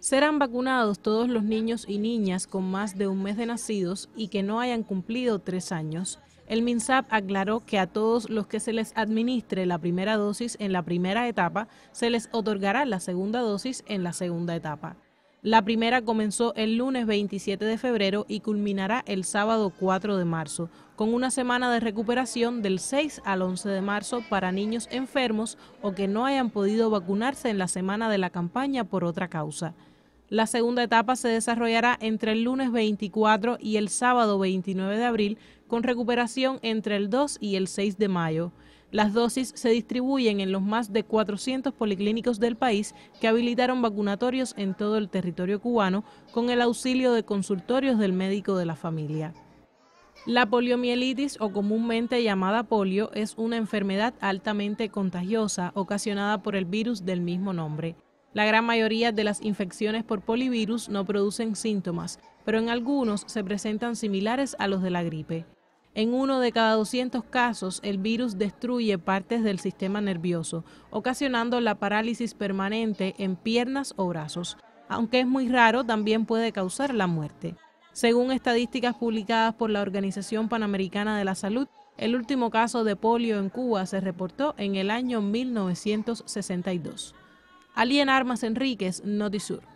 Serán vacunados todos los niños y niñas con más de un mes de nacidos y que no hayan cumplido tres años. El MINSAP aclaró que a todos los que se les administre la primera dosis en la primera etapa, se les otorgará la segunda dosis en la segunda etapa. La primera comenzó el lunes 27 de febrero y culminará el sábado 4 de marzo, con una semana de recuperación del 6 al 11 de marzo para niños enfermos o que no hayan podido vacunarse en la semana de la campaña por otra causa. La segunda etapa se desarrollará entre el lunes 24 y el sábado 29 de abril, con recuperación entre el 2 y el 6 de mayo. Las dosis se distribuyen en los más de 400 policlínicos del país que habilitaron vacunatorios en todo el territorio cubano con el auxilio de consultorios del médico de la familia. La poliomielitis o comúnmente llamada polio es una enfermedad altamente contagiosa ocasionada por el virus del mismo nombre. La gran mayoría de las infecciones por polivirus no producen síntomas, pero en algunos se presentan similares a los de la gripe. En uno de cada 200 casos, el virus destruye partes del sistema nervioso, ocasionando la parálisis permanente en piernas o brazos. Aunque es muy raro, también puede causar la muerte. Según estadísticas publicadas por la Organización Panamericana de la Salud, el último caso de polio en Cuba se reportó en el año 1962. Alien Armas Enríquez, Notisur.